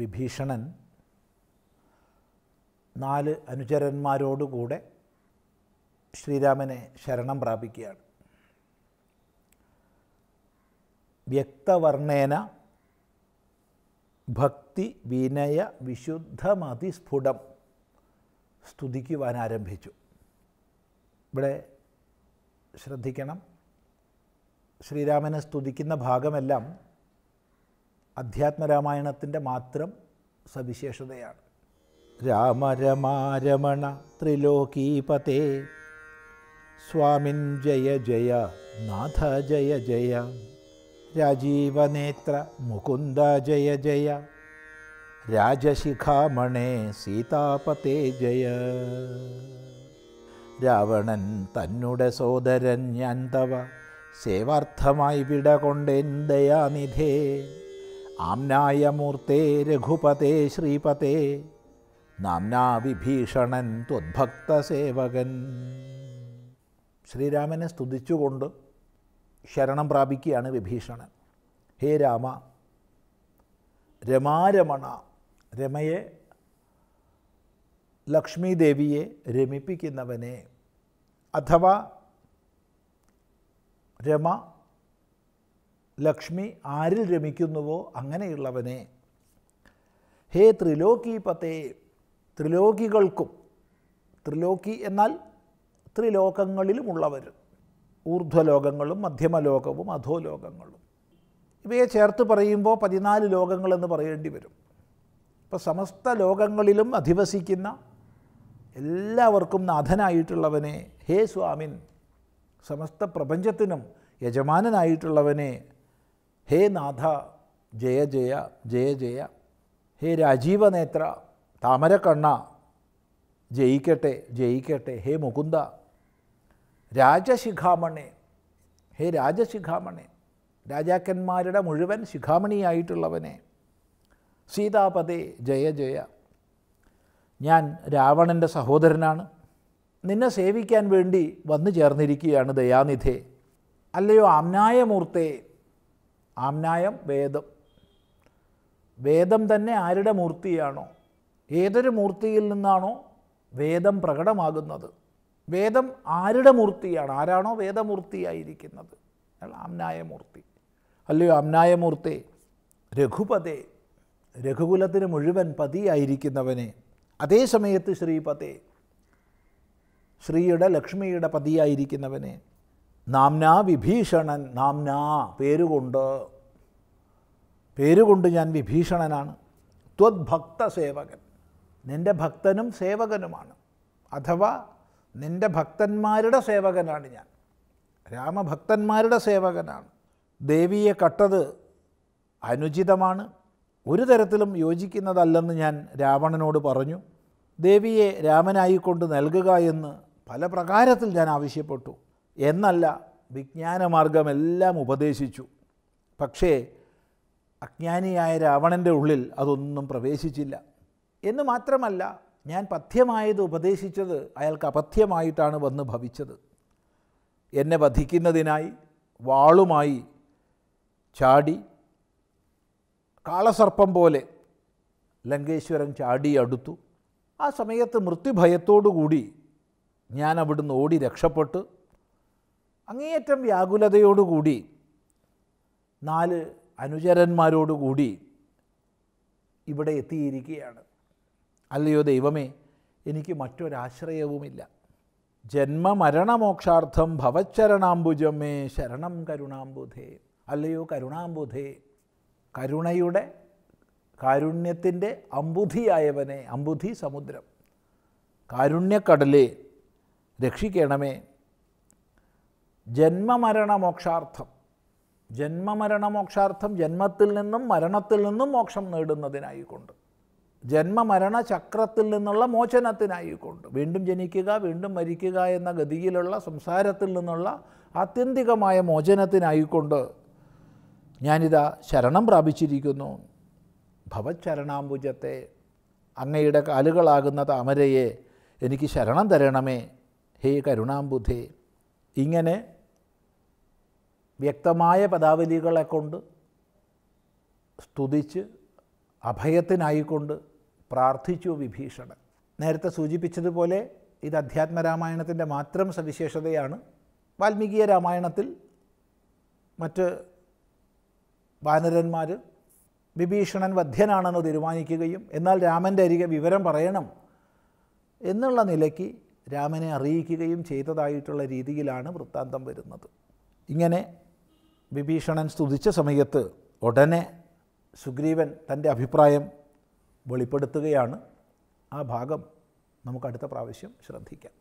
വിഭീഷണൻ നാല് അനുചരന്മാരോടുകൂടെ ശ്രീരാമനെ ശരണം പ്രാപിക്കുകയാണ് വ്യക്തവർണേന ഭക്തി വിനയ വിശുദ്ധമതിസ്ഫുടം സ്തുതിക്കുവാൻ ആരംഭിച്ചു ഇവിടെ ശ്രദ്ധിക്കണം ശ്രീരാമനെ സ്തുതിക്കുന്ന ഭാഗമെല്ലാം അധ്യാത്മരാമായണത്തിൻ്റെ മാത്രം സവിശേഷതയാണ് രാമ രമാരമണ ത്രിലോകീപതേ സ്വാമിൻ ജയ ജയ നാഥ ജയ ജയ രാജീവനേത്ര മുകുന്ദ ജയ ജയ രാജശിഖാമണേ സീതാപതേ ജയ രാവണൻ തന്നുടെ സോദരൻ ഞാൻ തവ സേവാർത്ഥമായി വിടകൊണ്ടെൻ ദയാനിധേ ആംനായ മൂർത്തേ രഘുപതേ ശ്രീപതേ നാംനാ വിഭീഷണൻ ത്വദ്ഭക്തസേവകൻ ശ്രീരാമനെ സ്തുതിച്ചുകൊണ്ട് ശരണം പ്രാപിക്കുകയാണ് വിഭീഷണൻ ഹേ രാമ രമാരമണ രമയെ ലക്ഷ്മിദേവിയെ രമിപ്പിക്കുന്നവനെ അഥവാ രമ ലക്ഷ്മി ആരിൽ രമിക്കുന്നുവോ അങ്ങനെയുള്ളവനെ ഹേ ത്രിലോകീപത്തെ ത്രിലോകികൾക്കും ത്രിലോകി എന്നാൽ ത്രിലോകങ്ങളിലുമുള്ളവർ ഊർധ്വലോകങ്ങളും മധ്യമലോകവും അധോലോകങ്ങളും ഇവയെ ചേർത്ത് പറയുമ്പോൾ പതിനാല് ലോകങ്ങളെന്ന് പറയേണ്ടി വരും ഇപ്പോൾ സമസ്ത ലോകങ്ങളിലും അധിവസിക്കുന്ന എല്ലാവർക്കും നാഥനായിട്ടുള്ളവനെ ഹേ സ്വാമിൻ സമസ്ത പ്രപഞ്ചത്തിനും യജമാനനായിട്ടുള്ളവനെ ഹേ നാഥ ജയ ജയ ജയ ജയ ഹേ രാജീവനേത്ര താമരക്കണ്ണ ജയിക്കട്ടെ ജയിക്കട്ടെ ഹേ മുകുന്ദ രാജശിഖാമണെ ഹേ രാജശിഖാമണെ രാജാക്കന്മാരുടെ മുഴുവൻ ശിഖാമണിയായിട്ടുള്ളവനെ സീതാപതേ ജയ ജയ ഞാൻ രാവണൻ്റെ സഹോദരനാണ് നിന്നെ സേവിക്കാൻ വേണ്ടി വന്നു ചേർന്നിരിക്കുകയാണ് ദയാനിധേ അല്ലയോ ആംനായമൂർത്തേ ആംനായം വേദം വേദം തന്നെ ആരുടെ മൂർത്തിയാണോ ഏതൊരു മൂർത്തിയിൽ നിന്നാണോ വേദം പ്രകടമാകുന്നത് വേദം ആരുടെ മൂർത്തിയാണ് ആരാണോ വേദമൂർത്തിയായിരിക്കുന്നത് ആംനായമൂർത്തി അല്ലയോ ആംനായമൂർത്തി രഘുപതേ രഘുകുലത്തിന് മുഴുവൻ പതിയായിരിക്കുന്നവനെ അതേ സമയത്ത് ശ്രീപതേ ശ്രീയുടെ ലക്ഷ്മിയുടെ പതിയായിരിക്കുന്നവനെ നാംനാ വിഭീഷണൻ നാംനാ പേരുകൊണ്ട് പേരുകൊണ്ട് ഞാൻ വിഭീഷണനാണ് ത്വദ്ഭക്ത സേവകൻ നിൻ്റെ ഭക്തനും സേവകനുമാണ് അഥവാ നിൻ്റെ ഭക്തന്മാരുടെ സേവകനാണ് ഞാൻ രാമഭക്തന്മാരുടെ സേവകനാണ് ദേവിയെ കട്ടത് അനുചിതമാണ് ഒരു തരത്തിലും യോജിക്കുന്നതല്ലെന്ന് ഞാൻ രാവണനോട് പറഞ്ഞു ദേവിയെ രാമനായിക്കൊണ്ട് നൽകുക എന്ന് പല പ്രകാരത്തിൽ ഞാൻ ആവശ്യപ്പെട്ടു എന്നല്ല വിജ്ഞാനമാർഗമെല്ലാം ഉപദേശിച്ചു പക്ഷേ അജ്ഞാനിയായ രാവണൻ്റെ ഉള്ളിൽ അതൊന്നും പ്രവേശിച്ചില്ല എന്ന് മാത്രമല്ല ഞാൻ പഥ്യമായത് ഉപദേശിച്ചത് അയാൾക്ക് അപഥ്യമായിട്ടാണ് വന്ന് ഭവിച്ചത് എന്നെ വധിക്കുന്നതിനായി വാളുമായി ചാടി കാളസർപ്പം പോലെ ലങ്കേശ്വരൻ ചാടി അടുത്തു ആ സമയത്ത് മൃത്യുഭയത്തോടുകൂടി ഞാൻ അവിടുന്ന് ഓടി രക്ഷപ്പെട്ട് അങ്ങേയറ്റം വ്യാകുലതയോടുകൂടി നാല് അനുചരന്മാരോടുകൂടി ഇവിടെ എത്തിയിരിക്കുകയാണ് അല്ലയോ ദൈവമേ എനിക്ക് മറ്റൊരാശ്രയവുമില്ല ജന്മമരണമോക്ഷാർത്ഥം ഭവച്ചരണാംബുജം മേ ശരണം കരുണാംബുധേ അല്ലയോ കരുണാംബുധേ കരുണയുടെ കാരുണ്യത്തിൻ്റെ അമ്പുധിയായവനെ അമ്പുധി സമുദ്രം കാരുണ്യക്കടലെ രക്ഷിക്കണമേ ജന്മമരണ മോക്ഷാർത്ഥം ജന്മമരണ മോക്ഷാർത്ഥം ജന്മത്തിൽ നിന്നും മരണത്തിൽ നിന്നും മോക്ഷം നേടുന്നതിനായിക്കൊണ്ട് ജന്മമരണ ചക്രത്തിൽ നിന്നുള്ള മോചനത്തിനായിക്കൊണ്ട് വീണ്ടും ജനിക്കുക വീണ്ടും മരിക്കുക എന്ന ഗതിയിലുള്ള സംസാരത്തിൽ നിന്നുള്ള ആത്യന്തികമായ മോചനത്തിനായിക്കൊണ്ട് ഞാനിതാ ശരണം പ്രാപിച്ചിരിക്കുന്നു ഭവച്ചരണാംബുജത്തെ അങ്ങയുടെ കാലുകളാകുന്ന താമരയെ എനിക്ക് ശരണം തരണമേ ഹേ കരുണാംബുധേ ഇങ്ങനെ വ്യക്തമായ പദാവലികളെ കൊണ്ട് സ്തുതിച്ച് അഭയത്തിനായിക്കൊണ്ട് പ്രാർത്ഥിച്ചു വിഭീഷണൻ നേരത്തെ സൂചിപ്പിച്ചതുപോലെ ഇത് അധ്യാത്മരാമായണത്തിൻ്റെ മാത്രം സവിശേഷതയാണ് വാൽമീകിയ രാമായണത്തിൽ മറ്റ് വാനരന്മാർ വിഭീഷണൻ വധ്യനാണെന്ന് തീരുമാനിക്കുകയും എന്നാൽ രാമൻ്റെ അരികെ വിവരം പറയണം എന്നുള്ള നിലയ്ക്ക് രാമനെ അറിയിക്കുകയും ചെയ്തതായിട്ടുള്ള രീതിയിലാണ് വൃത്താന്തം വരുന്നത് ഇങ്ങനെ വിഭീഷണൻ സ്തുതിച്ച സമയത്ത് ഉടനെ സുഗ്രീവൻ തൻ്റെ അഭിപ്രായം വെളിപ്പെടുത്തുകയാണ് ആ ഭാഗം നമുക്ക് അടുത്ത പ്രാവശ്യം ശ്രദ്ധിക്കാം